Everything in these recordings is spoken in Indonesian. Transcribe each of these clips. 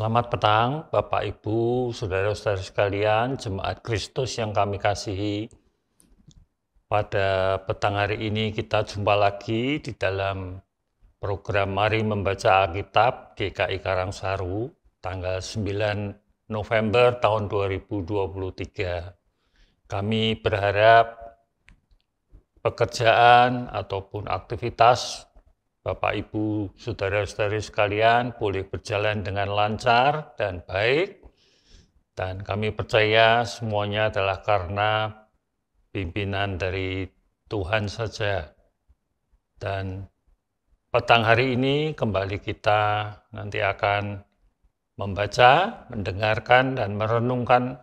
Selamat petang, Bapak, Ibu, saudara-saudara sekalian, jemaat Kristus yang kami kasihi. Pada petang hari ini kita jumpa lagi di dalam program Mari Membaca Alkitab GKI Karangsaru tanggal 9 November tahun 2023. Kami berharap pekerjaan ataupun aktivitas Bapak, Ibu, saudara-saudari sekalian boleh berjalan dengan lancar dan baik. Dan kami percaya semuanya adalah karena pimpinan dari Tuhan saja. Dan petang hari ini kembali kita nanti akan membaca, mendengarkan, dan merenungkan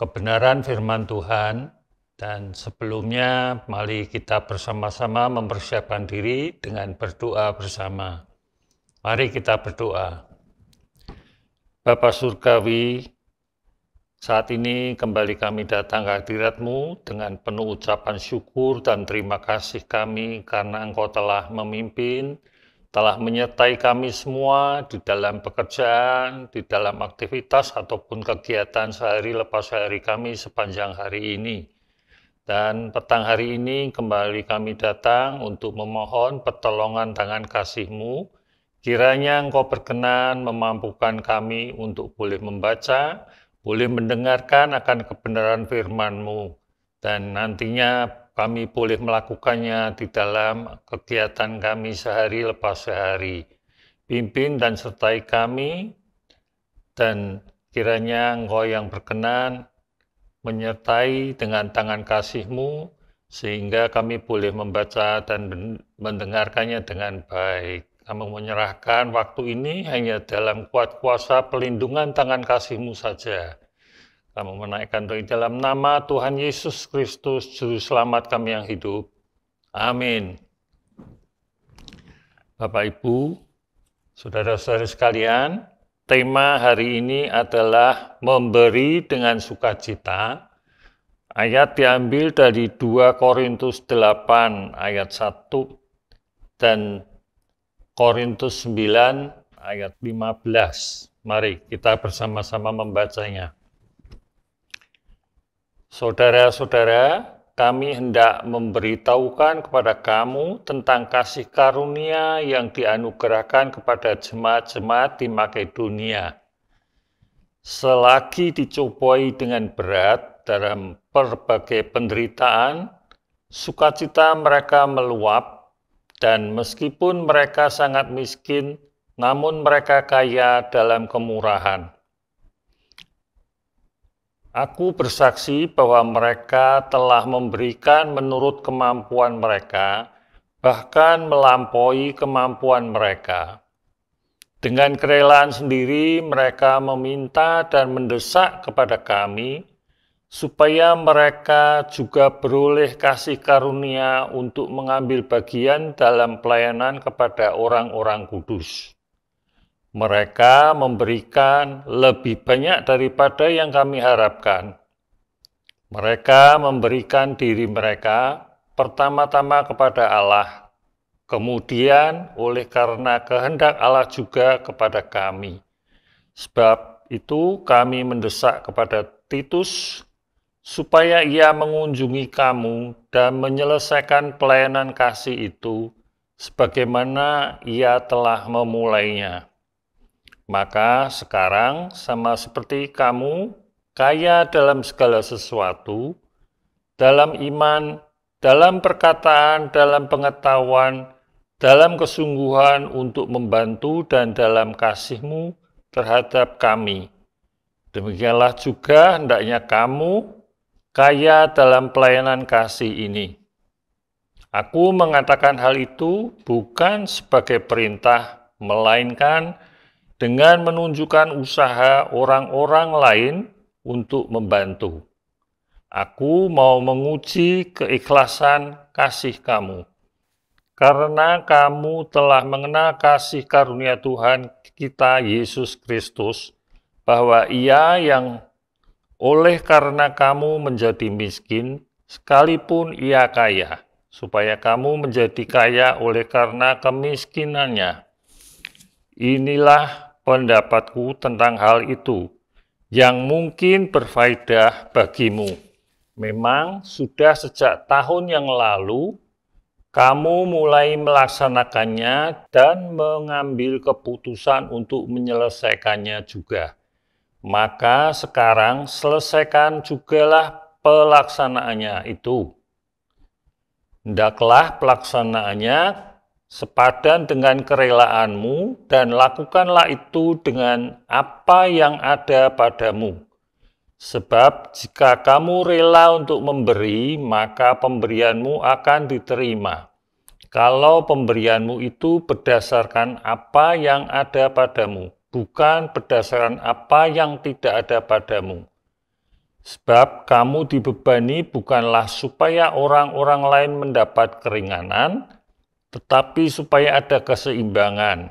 kebenaran firman Tuhan dan sebelumnya, mari kita bersama-sama mempersiapkan diri dengan berdoa bersama. Mari kita berdoa. Bapa Surgawi, saat ini kembali kami datang ke hadiratmu dengan penuh ucapan syukur dan terima kasih kami karena engkau telah memimpin, telah menyertai kami semua di dalam pekerjaan, di dalam aktivitas ataupun kegiatan sehari lepas sehari kami sepanjang hari ini. Dan petang hari ini kembali kami datang untuk memohon pertolongan tangan kasih-Mu. Kiranya Engkau berkenan memampukan kami untuk boleh membaca, boleh mendengarkan akan kebenaran firman-Mu. Dan nantinya kami boleh melakukannya di dalam kegiatan kami sehari lepas sehari. Pimpin dan sertai kami, dan kiranya Engkau yang berkenan menyertai dengan tangan kasihmu sehingga kami boleh membaca dan mendengarkannya dengan baik. Kami menyerahkan waktu ini hanya dalam kuat kuasa pelindungan tangan kasihmu saja. Kami menaikkan doa dalam nama Tuhan Yesus Kristus, Juru Selamat kami yang hidup. Amin. Bapak, Ibu, Saudara-saudara sekalian, Tema hari ini adalah memberi dengan sukacita. Ayat diambil dari 2 Korintus 8 ayat 1 dan Korintus 9 ayat 15. Mari kita bersama-sama membacanya. Saudara-saudara, kami hendak memberitahukan kepada kamu tentang kasih karunia yang dianugerahkan kepada jemaat-jemaat di Makedonia. Selagi dicobai dengan berat dalam berbagai penderitaan, sukacita mereka meluap, dan meskipun mereka sangat miskin, namun mereka kaya dalam kemurahan. Aku bersaksi bahwa mereka telah memberikan menurut kemampuan mereka, bahkan melampaui kemampuan mereka. Dengan kerelaan sendiri, mereka meminta dan mendesak kepada kami supaya mereka juga beroleh kasih karunia untuk mengambil bagian dalam pelayanan kepada orang-orang kudus. Mereka memberikan lebih banyak daripada yang kami harapkan. Mereka memberikan diri mereka pertama-tama kepada Allah, kemudian oleh karena kehendak Allah juga kepada kami. Sebab itu kami mendesak kepada Titus supaya ia mengunjungi kamu dan menyelesaikan pelayanan kasih itu sebagaimana ia telah memulainya. Maka sekarang sama seperti kamu kaya dalam segala sesuatu, dalam iman, dalam perkataan, dalam pengetahuan, dalam kesungguhan untuk membantu dan dalam kasihmu terhadap kami. Demikianlah juga hendaknya kamu kaya dalam pelayanan kasih ini. Aku mengatakan hal itu bukan sebagai perintah, melainkan dengan menunjukkan usaha orang-orang lain untuk membantu. Aku mau menguji keikhlasan kasih kamu. Karena kamu telah mengenal kasih karunia Tuhan kita Yesus Kristus, bahwa Ia yang oleh karena kamu menjadi miskin, sekalipun Ia kaya, supaya kamu menjadi kaya oleh karena kemiskinannya. Inilah pendapatku tentang hal itu yang mungkin berfaedah bagimu. Memang sudah sejak tahun yang lalu kamu mulai melaksanakannya dan mengambil keputusan untuk menyelesaikannya juga. Maka sekarang selesaikan jugalah pelaksanaannya itu. Hendaklah pelaksanaannya sepadan dengan kerelaanmu, dan lakukanlah itu dengan apa yang ada padamu. Sebab jika kamu rela untuk memberi, maka pemberianmu akan diterima. Kalau pemberianmu itu berdasarkan apa yang ada padamu, bukan berdasarkan apa yang tidak ada padamu. Sebab kamu dibebani bukanlah supaya orang-orang lain mendapat keringanan, tetapi supaya ada keseimbangan,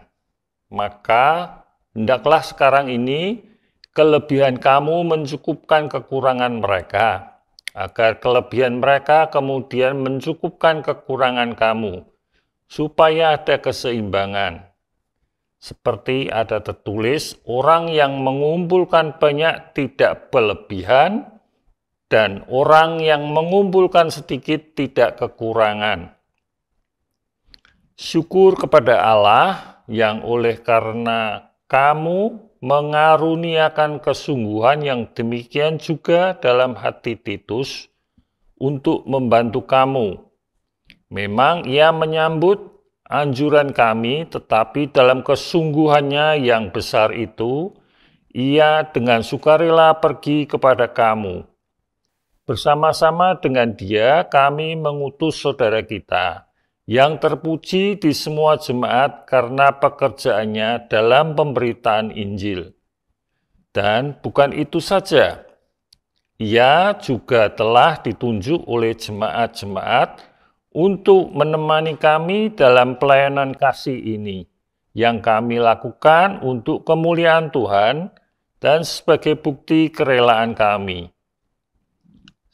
maka hendaklah sekarang ini kelebihan kamu mencukupkan kekurangan mereka, agar kelebihan mereka kemudian mencukupkan kekurangan kamu, supaya ada keseimbangan. Seperti ada tertulis, orang yang mengumpulkan banyak tidak berlebihan, dan orang yang mengumpulkan sedikit tidak kekurangan. Syukur kepada Allah yang oleh karena kamu mengaruniakan kesungguhan yang demikian juga dalam hati Titus untuk membantu kamu. Memang ia menyambut anjuran kami, tetapi dalam kesungguhannya yang besar itu, ia dengan sukarela pergi kepada kamu. Bersama-sama dengan dia, kami mengutus saudara kita, yang terpuji di semua jemaat karena pekerjaannya dalam pemberitaan Injil. Dan bukan itu saja, ia juga telah ditunjuk oleh jemaat-jemaat untuk menemani kami dalam pelayanan kasih ini yang kami lakukan untuk kemuliaan Tuhan dan sebagai bukti kerelaan kami.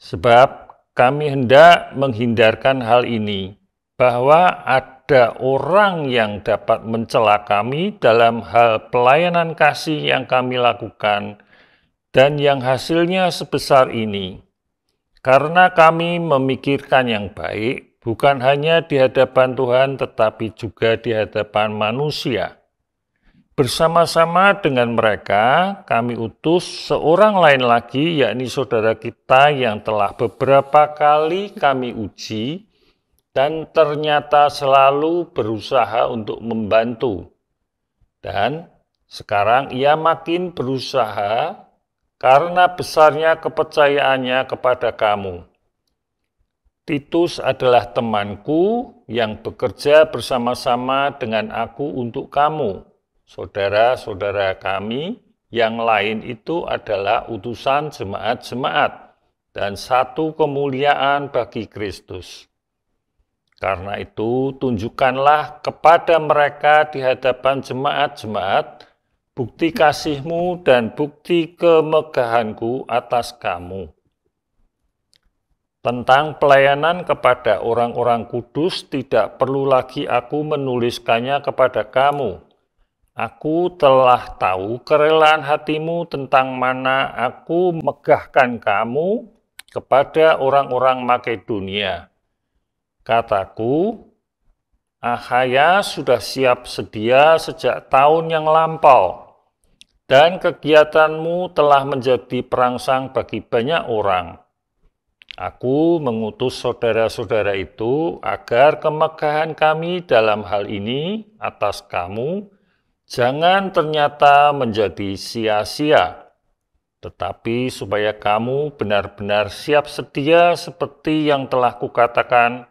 Sebab kami hendak menghindarkan hal ini, bahwa ada orang yang dapat mencela kami dalam hal pelayanan kasih yang kami lakukan dan yang hasilnya sebesar ini. Karena kami memikirkan yang baik, bukan hanya di hadapan Tuhan, tetapi juga di hadapan manusia. Bersama-sama dengan mereka, kami utus seorang lain lagi, yakni saudara kita yang telah beberapa kali kami uji, dan ternyata selalu berusaha untuk membantu. Dan sekarang ia makin berusaha karena besarnya kepercayaannya kepada kamu. Titus adalah temanku yang bekerja bersama-sama dengan aku untuk kamu. Saudara-saudara kami yang lain itu adalah utusan jemaat-jemaat dan satu kemuliaan bagi Kristus. Karena itu, tunjukkanlah kepada mereka di hadapan jemaat-jemaat bukti kasihmu dan bukti kemegahanku atas kamu. Tentang pelayanan kepada orang-orang kudus, tidak perlu lagi aku menuliskannya kepada kamu. Aku telah tahu kerelaan hatimu tentang mana aku megahkan kamu kepada orang-orang Makedonia Kataku, Ahaya sudah siap sedia sejak tahun yang lampau, dan kegiatanmu telah menjadi perangsang bagi banyak orang. Aku mengutus saudara-saudara itu agar kemegahan kami dalam hal ini atas kamu jangan ternyata menjadi sia-sia, tetapi supaya kamu benar-benar siap sedia seperti yang telah kukatakan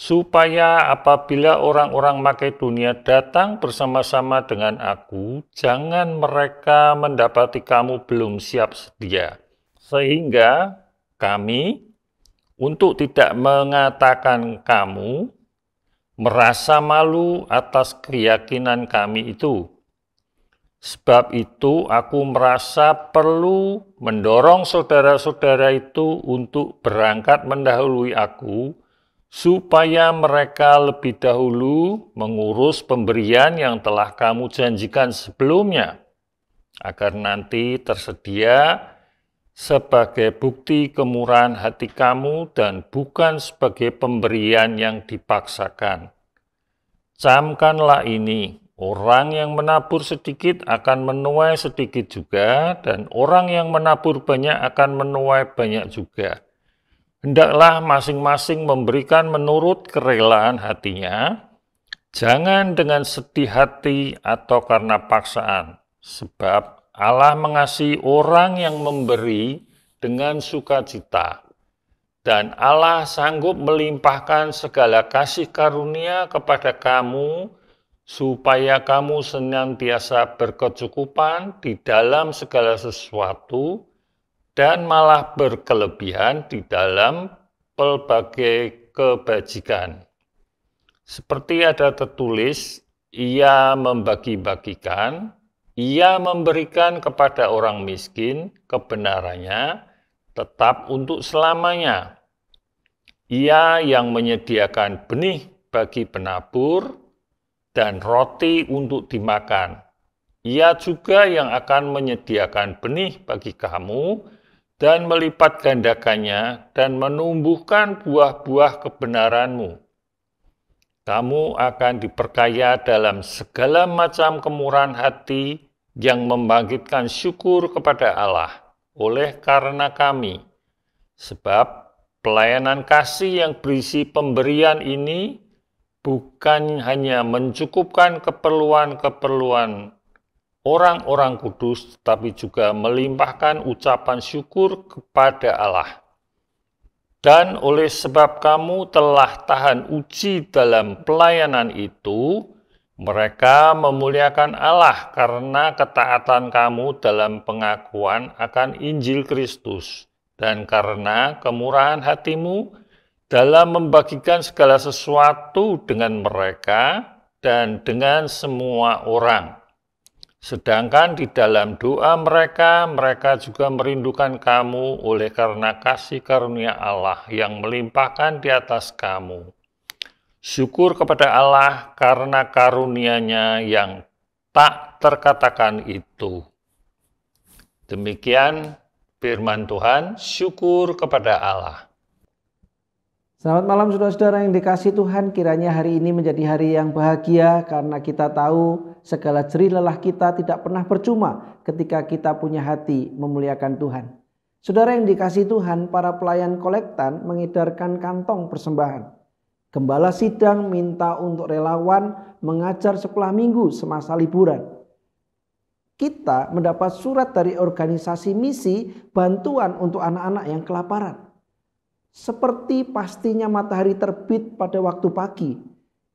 supaya apabila orang-orang Makedonia datang bersama-sama dengan aku, jangan mereka mendapati kamu belum siap sedia. Sehingga kami untuk tidak mengatakan kamu merasa malu atas keyakinan kami itu. Sebab itu aku merasa perlu mendorong saudara-saudara itu untuk berangkat mendahului aku supaya mereka lebih dahulu mengurus pemberian yang telah kamu janjikan sebelumnya, agar nanti tersedia sebagai bukti kemurahan hati kamu dan bukan sebagai pemberian yang dipaksakan. Camkanlah ini, Orang yang menabur sedikit akan menuai sedikit juga, dan orang yang menabur banyak akan menuai banyak juga. Hendaklah masing-masing memberikan menurut kerelaan hatinya, jangan dengan sedih hati atau karena paksaan, sebab Allah mengasihi orang yang memberi dengan sukacita. Dan Allah sanggup melimpahkan segala kasih karunia kepada kamu, supaya kamu senantiasa berkecukupan di dalam segala sesuatu, dan malah berkelebihan di dalam pelbagai kebajikan. Seperti ada tertulis, ia membagi-bagikan, ia memberikan kepada orang miskin kebenarannya tetap untuk selamanya. Ia yang menyediakan benih bagi penabur dan roti untuk dimakan. Ia juga yang akan menyediakan benih bagi kamu dan melipat gandakannya dan menumbuhkan buah-buah kebenaranmu. Kamu akan diperkaya dalam segala macam kemurahan hati yang membangkitkan syukur kepada Allah oleh karena kami. Sebab pelayanan kasih yang berisi pemberian ini bukan hanya mencukupkan keperluan-keperluan orang-orang kudus, tetapi juga melimpahkan ucapan syukur kepada Allah. Dan oleh sebab kamu telah tahan uji dalam pelayanan itu, mereka memuliakan Allah karena ketaatan kamu dalam pengakuan akan Injil Kristus, dan karena kemurahan hatimu dalam membagikan segala sesuatu dengan mereka dan dengan semua orang Sedangkan di dalam doa mereka, mereka juga merindukan kamu oleh karena kasih karunia Allah yang melimpahkan di atas kamu. Syukur kepada Allah karena karunia-Nya yang tak terkatakan itu. Demikian firman Tuhan, syukur kepada Allah. Selamat malam saudara-saudara yang dikasih Tuhan, kiranya hari ini menjadi hari yang bahagia karena kita tahu segala jerih lelah kita tidak pernah percuma ketika kita punya hati memuliakan Tuhan. Saudara yang dikasih Tuhan, para pelayan kolektan mengedarkan kantong persembahan. Gembala sidang minta untuk relawan mengajar sekolah minggu semasa liburan. Kita mendapat surat dari organisasi misi bantuan untuk anak-anak yang kelaparan. Seperti pastinya matahari terbit pada waktu pagi,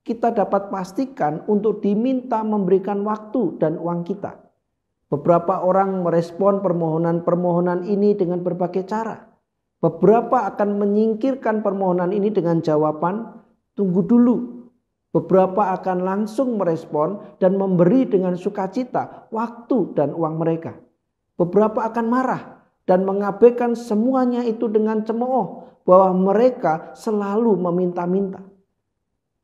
kita dapat pastikan untuk diminta memberikan waktu dan uang kita. Beberapa orang merespon permohonan-permohonan ini dengan berbagai cara. Beberapa akan menyingkirkan permohonan ini dengan jawaban tunggu dulu. Beberapa akan langsung merespon dan memberi dengan sukacita waktu dan uang mereka. Beberapa akan marah dan mengabaikan semuanya itu dengan cemooh bahwa mereka selalu meminta-minta.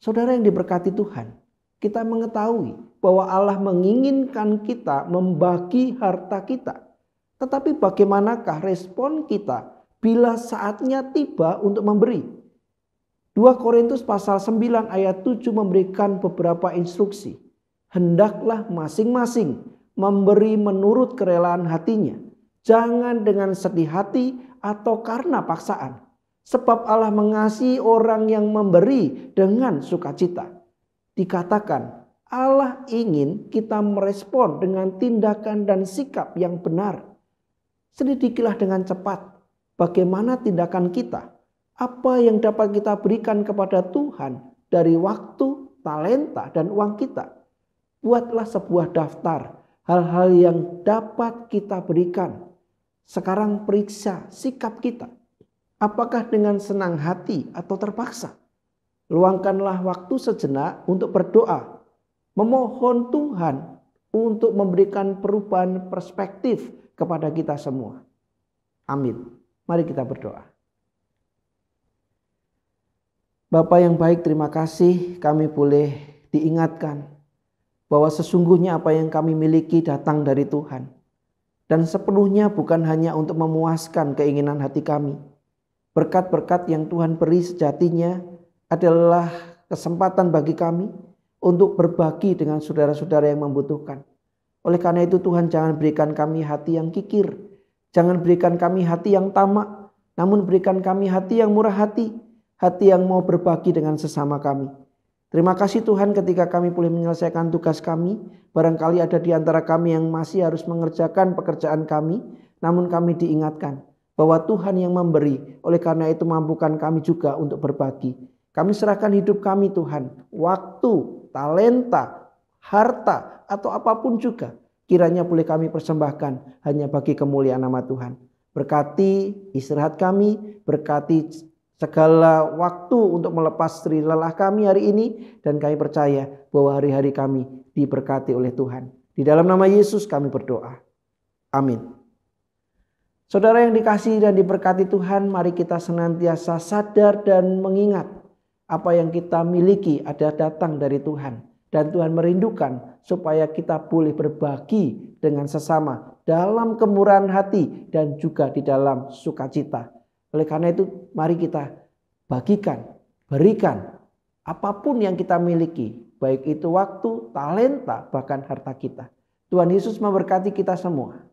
Saudara yang diberkati Tuhan, kita mengetahui bahwa Allah menginginkan kita membagi harta kita. Tetapi bagaimanakah respon kita bila saatnya tiba untuk memberi? 2 Korintus pasal 9 ayat 7 memberikan beberapa instruksi. Hendaklah masing-masing memberi menurut kerelaan hatinya. Jangan dengan sedih hati atau karena paksaan Sebab Allah mengasihi orang yang memberi dengan sukacita. Dikatakan Allah ingin kita merespon dengan tindakan dan sikap yang benar. Selidikilah dengan cepat bagaimana tindakan kita. Apa yang dapat kita berikan kepada Tuhan dari waktu, talenta, dan uang kita. Buatlah sebuah daftar hal-hal yang dapat kita berikan. Sekarang periksa sikap kita Apakah dengan senang hati atau terpaksa? Luangkanlah waktu sejenak untuk berdoa, memohon Tuhan untuk memberikan perubahan perspektif kepada kita semua. Amin. Mari kita berdoa. Bapak yang baik, terima kasih kami boleh diingatkan bahwa sesungguhnya apa yang kami miliki datang dari Tuhan. Dan sepenuhnya bukan hanya untuk memuaskan keinginan hati kami, Berkat-berkat yang Tuhan beri sejatinya adalah kesempatan bagi kami untuk berbagi dengan saudara-saudara yang membutuhkan. Oleh karena itu Tuhan jangan berikan kami hati yang kikir. Jangan berikan kami hati yang tamak. Namun berikan kami hati yang murah hati. Hati yang mau berbagi dengan sesama kami. Terima kasih Tuhan ketika kami boleh menyelesaikan tugas kami. Barangkali ada di antara kami yang masih harus mengerjakan pekerjaan kami. Namun kami diingatkan bahwa Tuhan yang memberi. Oleh karena itu mampukan kami juga untuk berbagi. Kami serahkan hidup kami Tuhan, waktu, talenta, harta atau apapun juga kiranya boleh kami persembahkan hanya bagi kemuliaan nama Tuhan. Berkati istirahat kami, berkati segala waktu untuk melepas dari lelah kami hari ini dan kami percaya bahwa hari-hari kami diberkati oleh Tuhan. Di dalam nama Yesus kami berdoa. Amin. Saudara yang dikasih dan diberkati Tuhan, mari kita senantiasa sadar dan mengingat apa yang kita miliki ada datang dari Tuhan. Dan Tuhan merindukan supaya kita boleh berbagi dengan sesama dalam kemurahan hati dan juga di dalam sukacita. Oleh karena itu, mari kita bagikan, berikan apapun yang kita miliki, baik itu waktu, talenta, bahkan harta kita. Tuhan Yesus memberkati kita semua.